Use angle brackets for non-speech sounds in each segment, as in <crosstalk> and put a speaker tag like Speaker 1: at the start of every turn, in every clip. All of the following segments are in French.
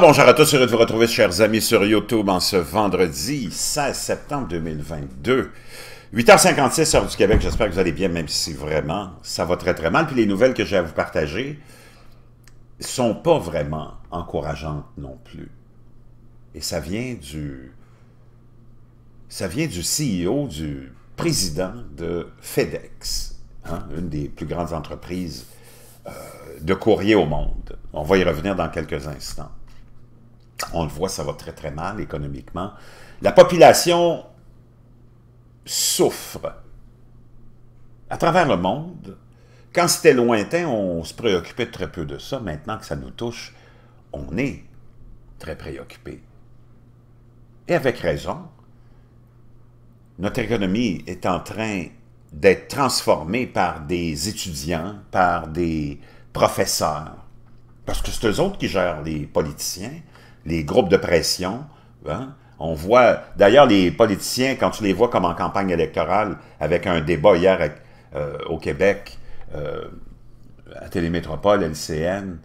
Speaker 1: bonjour à tous, heureux de vous retrouver chers amis sur YouTube en ce vendredi 16 septembre 2022. 8h56 heure du Québec, j'espère que vous allez bien, même si vraiment ça va très très mal. Puis les nouvelles que j'ai à vous partager sont pas vraiment encourageantes non plus. Et ça vient du... Ça vient du CEO, du président de FedEx, hein, une des plus grandes entreprises euh, de courrier au monde. On va y revenir dans quelques instants. On le voit, ça va très très mal économiquement. La population souffre. À travers le monde, quand c'était lointain, on se préoccupait très peu de ça. Maintenant que ça nous touche, on est très préoccupé. Et avec raison, notre économie est en train d'être transformée par des étudiants, par des professeurs, parce que c'est eux autres qui gèrent les politiciens, les groupes de pression. Hein. On voit, d'ailleurs, les politiciens, quand tu les vois comme en campagne électorale, avec un débat hier euh, au Québec, euh, à Télémétropole, LCN,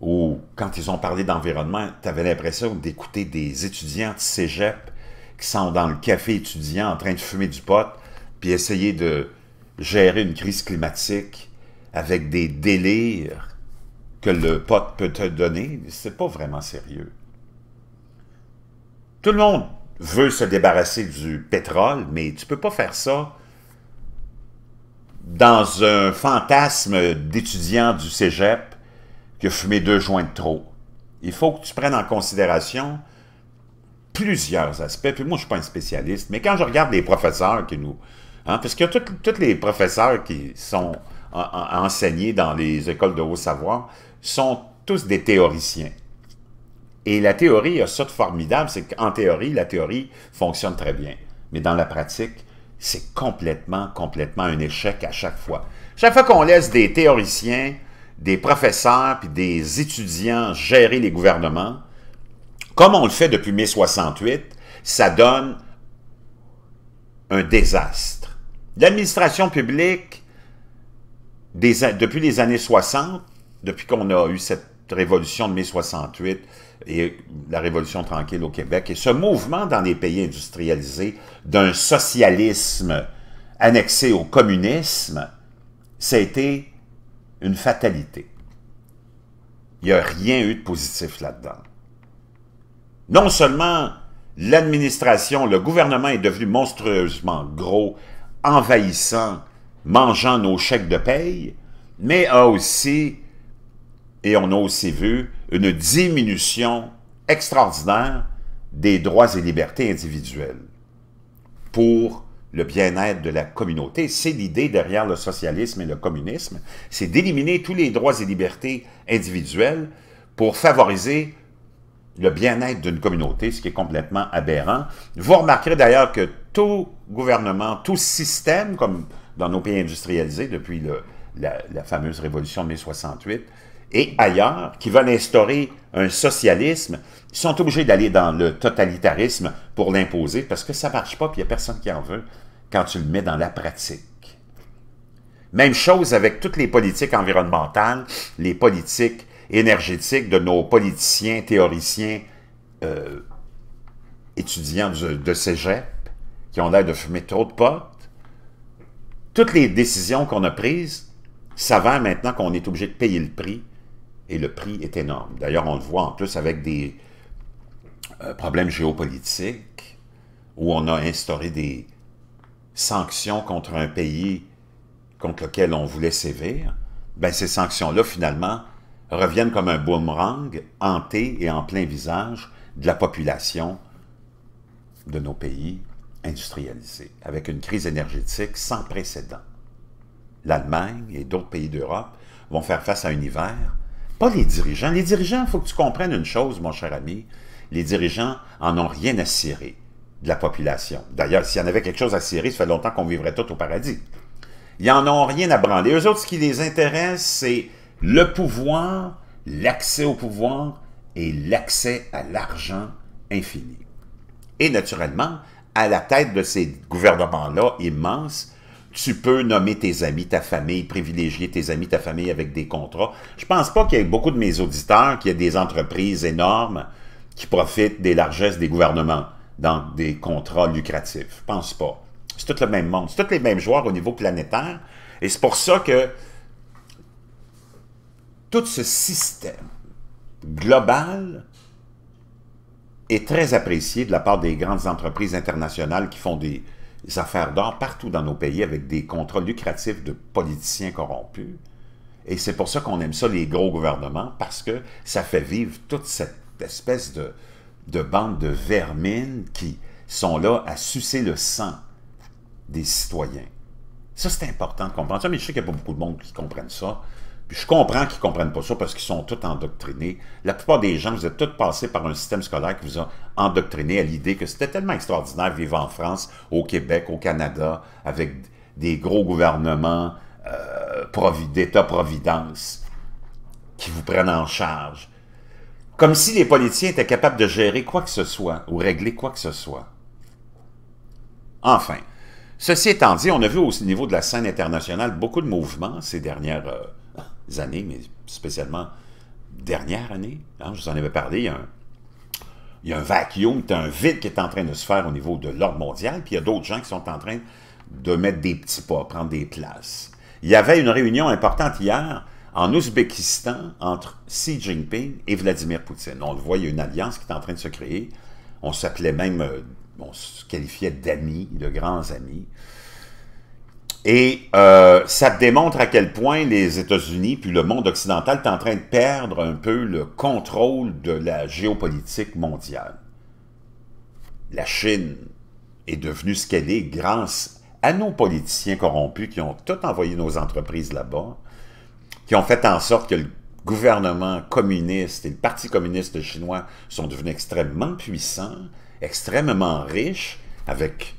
Speaker 1: où quand ils ont parlé d'environnement, tu avais l'impression d'écouter des étudiants de cégep qui sont dans le café étudiant en train de fumer du pot, puis essayer de gérer une crise climatique avec des délires que le pote peut te donner, c'est pas vraiment sérieux. Tout le monde veut se débarrasser du pétrole, mais tu peux pas faire ça dans un fantasme d'étudiant du cégep qui a fumé deux joints de trop. Il faut que tu prennes en considération plusieurs aspects. Puis moi, je ne suis pas un spécialiste, mais quand je regarde les professeurs qui nous... Hein, parce a tous les professeurs qui sont à, enseigner dans les écoles de haut savoir sont tous des théoriciens. Et la théorie a ça de formidable, c'est qu'en théorie, la théorie fonctionne très bien. Mais dans la pratique, c'est complètement, complètement un échec à chaque fois. Chaque fois qu'on laisse des théoriciens, des professeurs puis des étudiants gérer les gouvernements, comme on le fait depuis mai 68, ça donne un désastre. L'administration publique depuis les années 60, depuis qu'on a eu cette révolution de mai 68 et la révolution tranquille au Québec, et ce mouvement dans les pays industrialisés d'un socialisme annexé au communisme, ça a été une fatalité. Il n'y a rien eu de positif là-dedans. Non seulement l'administration, le gouvernement est devenu monstrueusement gros, envahissant, mangeant nos chèques de paye, mais a aussi, et on a aussi vu, une diminution extraordinaire des droits et libertés individuelles pour le bien-être de la communauté. C'est l'idée derrière le socialisme et le communisme, c'est d'éliminer tous les droits et libertés individuelles pour favoriser le bien-être d'une communauté, ce qui est complètement aberrant. Vous remarquerez d'ailleurs que tout gouvernement, tout système, comme dans nos pays industrialisés depuis la, fameuse révolution de mai 68, et ailleurs, qui veulent instaurer un socialisme, sont obligés d'aller dans le totalitarisme pour l'imposer parce que ça ne marche pas, puis il n'y a personne qui en veut quand tu le mets dans la pratique. Même chose avec toutes les politiques environnementales, les politiques énergétiques de nos politiciens, théoriciens, euh, étudiants de, cégep, qui ont l'air de fumer trop de pas, toutes les décisions qu'on a prises s'avèrent maintenant qu'on est obligé de payer le prix, et le prix est énorme. D'ailleurs, on le voit en plus avec des euh, problèmes géopolitiques, où on a instauré des sanctions contre un pays contre lequel on voulait sévir, ben ces sanctions-là, finalement, reviennent comme un boomerang hanté et en plein visage de la population de nos pays industrialisé avec une crise énergétique sans précédent. L'Allemagne et d'autres pays d'Europe vont faire face à un hiver. Pas les dirigeants. Les dirigeants, il faut que tu comprennes une chose, mon cher ami. Les dirigeants en ont rien à cirer de la population. D'ailleurs, s'il y en avait quelque chose à cirer, ça fait longtemps qu'on vivrait tous au paradis. Ils n'en ont rien à branler. Eux autres, ce qui les intéresse, c'est le pouvoir, l'accès au pouvoir et l'accès à l'argent infini. Et naturellement, à la tête de ces gouvernements-là immenses, tu peux nommer tes amis, ta famille, privilégier tes amis, ta famille avec des contrats. Je pense pas qu'il y ait beaucoup de mes auditeurs qui aient des entreprises énormes qui profitent des largesses des gouvernements dans des contrats lucratifs. Je pense pas. C'est tout le même monde. C'est tous les mêmes joueurs au niveau planétaire. Et c'est pour ça que tout ce système global est très apprécié de la part des grandes entreprises internationales qui font des affaires d'or partout dans nos pays avec des contrats lucratifs de politiciens corrompus. Et c'est pour ça qu'on aime ça, les gros gouvernements, parce que ça fait vivre toute cette espèce de, bande de vermines qui sont là à sucer le sang des citoyens. Ça, c'est important de comprendre ça, mais je sais qu'il n'y a pas beaucoup de monde qui comprennent ça je comprends qu'ils ne comprennent pas ça parce qu'ils sont tous endoctrinés. La plupart des gens, vous êtes tous passés par un système scolaire qui vous a endoctriné à l'idée que c'était tellement extraordinaire vivre en France, au Québec, au Canada, avec des gros gouvernements euh, d'État-providence qui vous prennent en charge. Comme si les politiciens étaient capables de gérer quoi que ce soit ou régler quoi que ce soit. Enfin, ceci étant dit, on a vu au niveau de la scène internationale beaucoup de mouvements ces dernières... Euh, années, mais spécialement dernière année. Hein, je vous en avais parlé, il y a un, il y a un vacuum, un vide qui est en train de se faire au niveau de l'ordre mondial, puis il y a d'autres gens qui sont en train de mettre des petits pas, prendre des places. Il y avait une réunion importante hier en Ouzbékistan entre Xi Jinping et Vladimir Poutine. On le voit, il y a une alliance qui est en train de se créer. On s'appelait même, euh, on se qualifiait d'amis, de grands amis. Et euh, ça démontre à quel point les États-Unis, puis le monde occidental, sont en train de perdre un peu le contrôle de la géopolitique mondiale. La Chine est devenue ce qu'elle est grâce à nos politiciens corrompus qui ont tout envoyé nos entreprises là-bas, qui ont fait en sorte que le gouvernement communiste et le Parti communiste chinois sont devenus extrêmement puissants, extrêmement riches, avec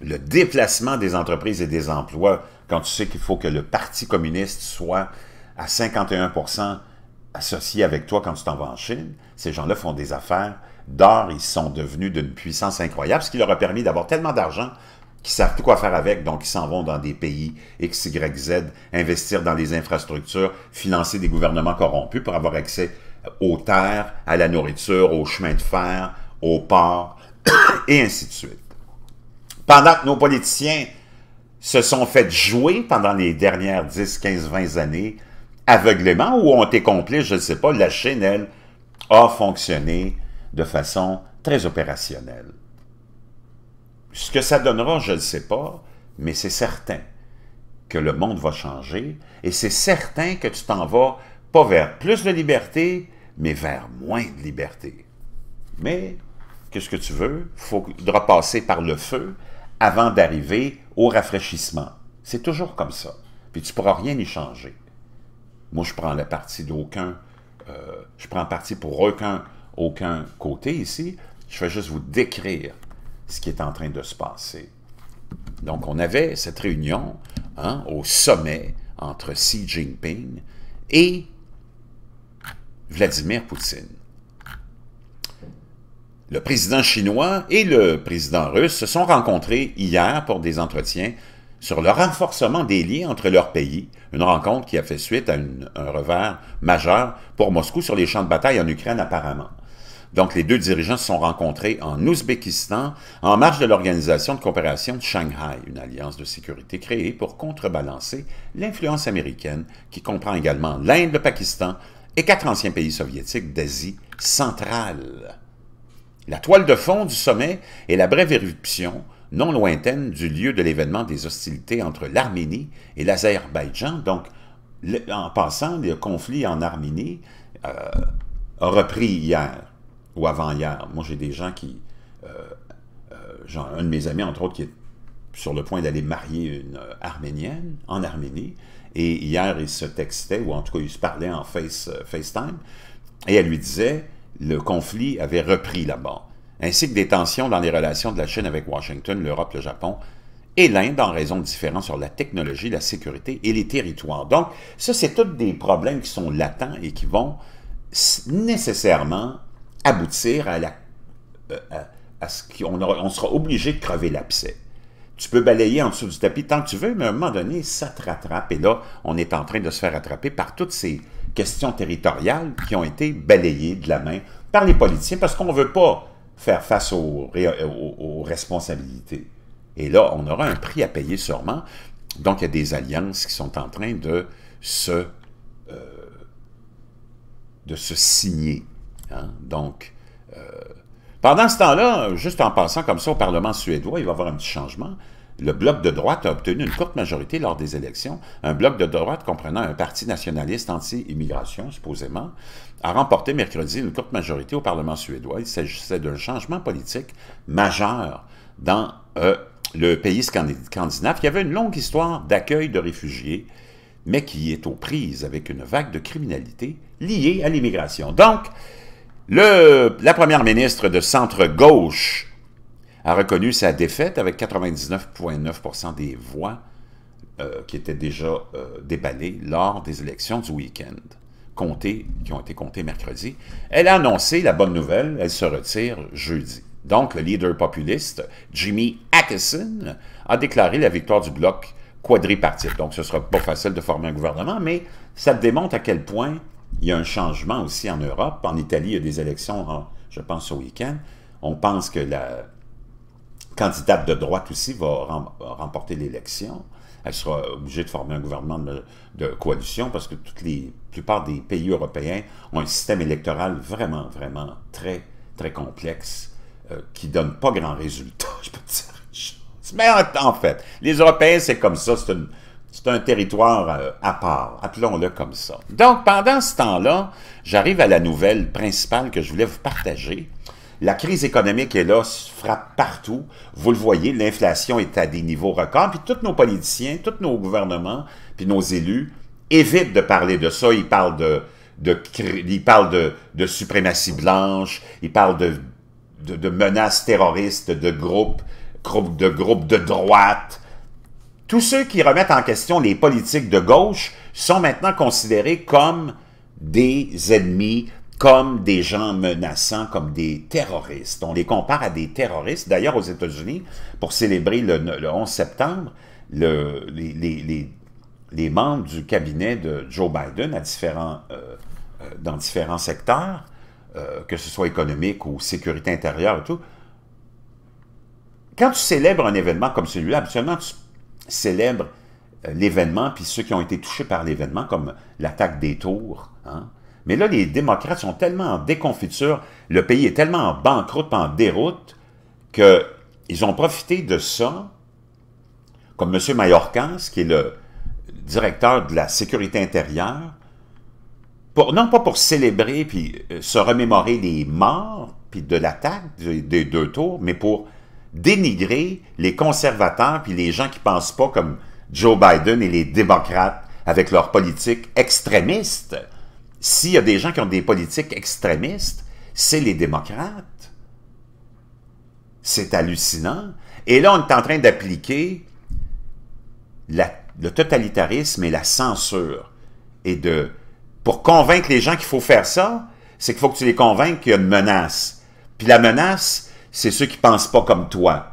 Speaker 1: le déplacement des entreprises et des emplois, quand tu sais qu'il faut que le Parti communiste soit à 51 associé avec toi quand tu t'en vas en Chine, ces gens-là font des affaires d'or, ils sont devenus d'une puissance incroyable, ce qui leur a permis d'avoir tellement d'argent qu'ils savent plus quoi faire avec, donc ils s'en vont dans des pays X, Y, Z, investir dans des infrastructures, financer des gouvernements corrompus pour avoir accès aux terres, à la nourriture, aux chemins de fer, aux ports, <coughs> et ainsi de suite pendant que nos politiciens se sont fait jouer pendant les dernières 10, 15, 20 années, aveuglément ou ont été complices, je ne sais pas, la chaîne, elle, a fonctionné de façon très opérationnelle. Ce que ça donnera, je ne sais pas, mais c'est certain que le monde va changer et c'est certain que tu t'en vas pas vers plus de liberté, mais vers moins de liberté. Mais, qu'est-ce que tu veux? Il faudra passer par le feu avant d'arriver au rafraîchissement. C'est toujours comme ça. Puis tu ne pourras rien y changer. Moi, je prends la partie d'aucun. Euh, je prends parti pour aucun, aucun côté ici. Je vais juste vous décrire ce qui est en train de se passer. Donc, on avait cette réunion hein, au sommet entre Xi Jinping et Vladimir Poutine. Le président chinois et le président russe se sont rencontrés hier pour des entretiens sur le renforcement des liens entre leurs pays, une rencontre qui a fait suite à un revers majeur pour Moscou sur les champs de bataille en Ukraine apparemment. Donc les deux dirigeants se sont rencontrés en Ouzbékistan en marge de l'organisation de coopération de Shanghai, une alliance de sécurité créée pour contrebalancer l'influence américaine qui comprend également l'Inde, le Pakistan et quatre anciens pays soviétiques d'Asie centrale. La toile de fond du sommet est la brève éruption, non lointaine, du lieu de l'événement des hostilités entre l'Arménie et l'Azerbaïdjan. Donc, en passant, le conflits en Arménie euh, a repris hier ou avant-hier. Moi, j'ai des gens qui... Euh, euh, un de mes amis, entre autres, qui est sur le point d'aller marier une Arménienne en Arménie. Et hier, il se textait, ou en tout cas, il se parlait en face, FaceTime. Et elle lui disait, le conflit avait repris là-bas, ainsi que des tensions dans les relations de la Chine avec Washington, l'Europe, le Japon et l'Inde en raison de différences sur la technologie, la sécurité et les territoires. Donc, ça, c'est tous des problèmes qui sont latents et qui vont nécessairement aboutir à, euh, ce qu'on on sera obligé de crever l'abcès tu peux balayer en dessous du tapis tant que tu veux, mais à un moment donné, ça te rattrape. Et là, on est en train de se faire attraper par toutes ces questions territoriales qui ont été balayées de la main par les politiciens parce qu'on ne veut pas faire face aux, responsabilités. Et là, on aura un prix à payer sûrement. Donc, il y a des alliances qui sont en train de se, euh, de se signer. Hein. Donc, euh, pendant ce temps-là, juste en passant comme ça au Parlement suédois, il va y avoir un petit changement. Le bloc de droite a obtenu une courte majorité lors des élections. Un bloc de droite comprenant un parti nationaliste anti-immigration, supposément, a remporté mercredi une courte majorité au Parlement suédois. Il s'agissait d'un changement politique majeur dans euh, le pays scandinave. qui avait une longue histoire d'accueil de réfugiés, mais qui est aux prises avec une vague de criminalité liée à l'immigration. Donc, la première ministre de centre-gauche a reconnu sa défaite avec 99,9 des voix euh, qui étaient déjà euh, déballées lors des élections du week-end, qui ont été comptées mercredi. Elle a annoncé la bonne nouvelle, elle se retire jeudi. Donc, le leader populiste, Jimmy Atkinson, a déclaré la victoire du bloc quadripartite. Donc, ce ne sera pas facile de former un gouvernement, mais ça démontre à quel point il y a un changement aussi en Europe. En Italie, il y a des élections, je pense, au week-end. On pense que la candidate de droite aussi va remporter l'élection. Elle sera obligée de former un gouvernement de, coalition parce que toutes les plupart des pays européens ont un système électoral vraiment, vraiment très, très complexe qui euh, qui donne pas grand résultat, <laughs> je peux te dire. Mais en, en fait, les Européens, c'est comme ça, c'est une c'est un territoire euh, à part, appelons-le comme ça. Donc, pendant ce temps-là, j'arrive à la nouvelle principale que je voulais vous partager. La crise économique est là, frappe partout. Vous le voyez, l'inflation est à des niveaux records. Puis tous nos politiciens, tous nos gouvernements, puis nos élus évitent de parler de ça. Ils parlent de, ils parlent de, suprématie blanche, ils parlent de, menaces terroristes, de groupes, groupes, de groupes de droite, tous ceux qui remettent en question les politiques de gauche sont maintenant considérés comme des ennemis, comme des gens menaçants, comme des terroristes. On les compare à des terroristes. D'ailleurs, aux États-Unis, pour célébrer le, 11 septembre, le, les, membres du cabinet de Joe Biden à différents, euh, euh, dans différents secteurs, euh, que ce soit économique ou sécurité intérieure et tout, quand tu célèbres un événement comme celui-là, absolument, tu célèbre euh, l'événement, puis ceux qui ont été touchés par l'événement, comme l'attaque des tours. Hein. Mais là, les démocrates sont tellement en déconfiture, le pays est tellement en banqueroute, en déroute, qu'ils ont profité de ça, comme M. Mayorkans, qui est le directeur de la sécurité intérieure, pour, non pas pour célébrer puis euh, se remémorer les morts puis de l'attaque des deux tours, mais pour dénigrer les conservateurs puis les gens qui pensent pas comme Joe Biden et les démocrates avec leur politique extrémiste. S'il y a des gens qui ont des politiques extrémistes, c'est les démocrates. C'est hallucinant. Et là, on est en train d'appliquer le totalitarisme et la censure. Et de, pour convaincre les gens qu'il faut faire ça, c'est qu'il faut que tu les convainques qu'il y a une menace. Puis la menace, c'est ceux qui pensent pas comme toi.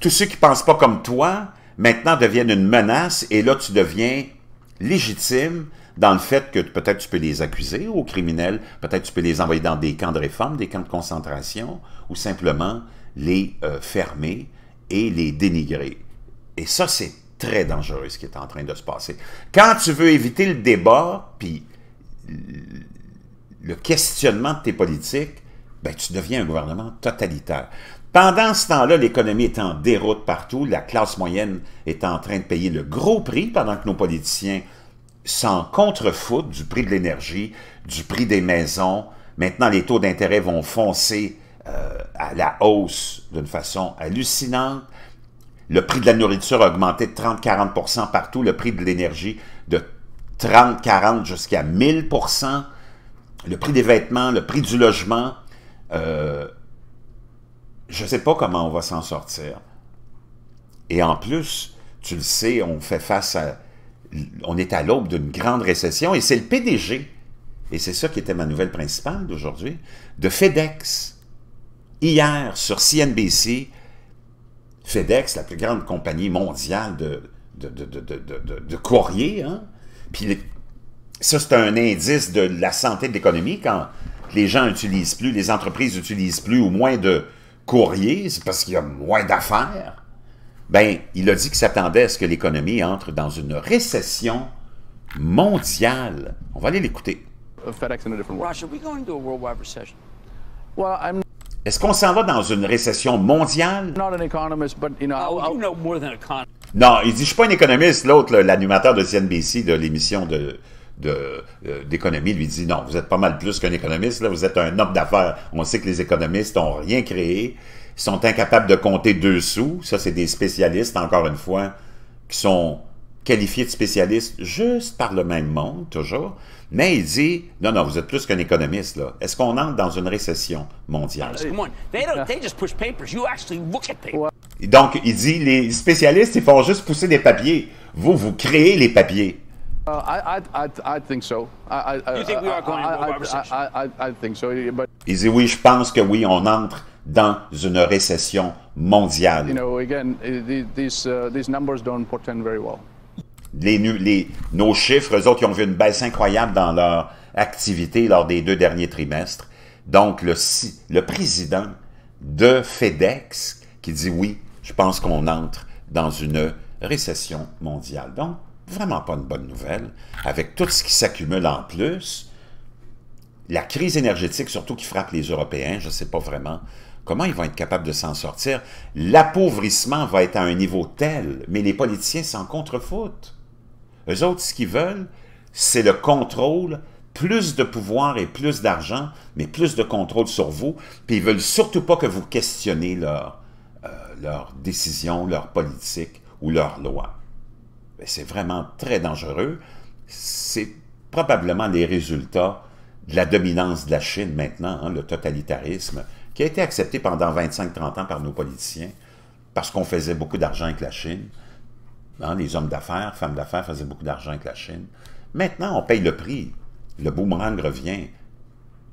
Speaker 1: Tous ceux qui pensent pas comme toi, maintenant deviennent une menace et là tu deviens légitime dans le fait que peut-être tu peux les accuser aux criminels, peut-être tu peux les envoyer dans des camps de réforme, des camps de concentration, ou simplement les euh, fermer et les dénigrer. Et ça, c'est très dangereux ce qui est en train de se passer. Quand tu veux éviter le débat, puis le questionnement de tes politiques, ben, tu deviens un gouvernement totalitaire. Pendant ce temps-là, l'économie est en déroute partout, la classe moyenne est en train de payer le gros prix pendant que nos politiciens s'en contrefoutent du prix de l'énergie, du prix des maisons. Maintenant, les taux d'intérêt vont foncer euh, à la hausse d'une façon hallucinante. Le prix de la nourriture a augmenté de 30-40 partout, le prix de l'énergie de 30-40 jusqu'à 1000 le prix des vêtements, le prix du logement, euh, je ne sais pas comment on va s'en sortir. Et en plus, tu le sais, on fait face à... On est à l'aube d'une grande récession et c'est le PDG, et c'est ça qui était ma nouvelle principale d'aujourd'hui, de FedEx. Hier, sur CNBC, FedEx, la plus grande compagnie mondiale de, de, courrier, hein. puis ça c'est un indice de la santé de l'économie quand les gens n'utilisent plus, les entreprises n'utilisent plus ou moins de courriers, c'est parce qu'il y a moins d'affaires, ben, il a dit qu'il s'attendait à ce que l'économie entre dans une récession mondiale. On va aller l'écouter. Uh, Est-ce qu'on s'en va dans une récession mondiale? Non, il dit, je suis pas un économiste, l'autre, l'animateur de CNBC de l'émission de euh, d'économie lui dit non, vous êtes pas mal plus qu'un économiste, là, vous êtes un homme d'affaires. On sait que les économistes n'ont rien créé, ils sont incapables de compter deux sous. Ça, c'est des spécialistes, encore une fois, qui sont qualifiés de spécialistes juste par le même monde, toujours. Mais il dit, non, non, vous êtes plus qu'un économiste, là. Est-ce qu'on entre dans une récession mondiale? Donc, il dit, les spécialistes, ils font juste pousser des papiers. Vous, vous créez les papiers oui, je pense que oui, on entre dans une récession mondiale. Les, nos chiffres, eux autres, ils ont vu une baisse incroyable dans leur activité lors des deux derniers trimestres. Donc, le, le président de FedEx qui dit oui, je pense qu'on entre dans une récession mondiale. Donc, vraiment pas une bonne nouvelle. Avec tout ce qui s'accumule en plus, la crise énergétique, surtout qui frappe les Européens, je ne sais pas vraiment comment ils vont être capables de s'en sortir. L'appauvrissement va être à un niveau tel, mais les politiciens s'en contrefoutent. Eux autres, ce qu'ils veulent, c'est le contrôle, plus de pouvoir et plus d'argent, mais plus de contrôle sur vous, puis ils veulent surtout pas que vous questionniez leurs décisions, euh, leur décision, ou leurs lois. Ben, c'est vraiment très dangereux. C'est probablement les résultats de la dominance de la Chine maintenant, hein, le totalitarisme, qui a été accepté pendant 25-30 ans par nos politiciens, parce qu'on faisait beaucoup d'argent avec la Chine. Hein, les hommes d'affaires, femmes d'affaires faisaient beaucoup d'argent avec la Chine. Maintenant, on paye le prix. Le boomerang revient.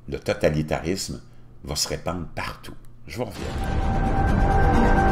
Speaker 1: Le totalitarisme va se répandre partout. Je vous reviens.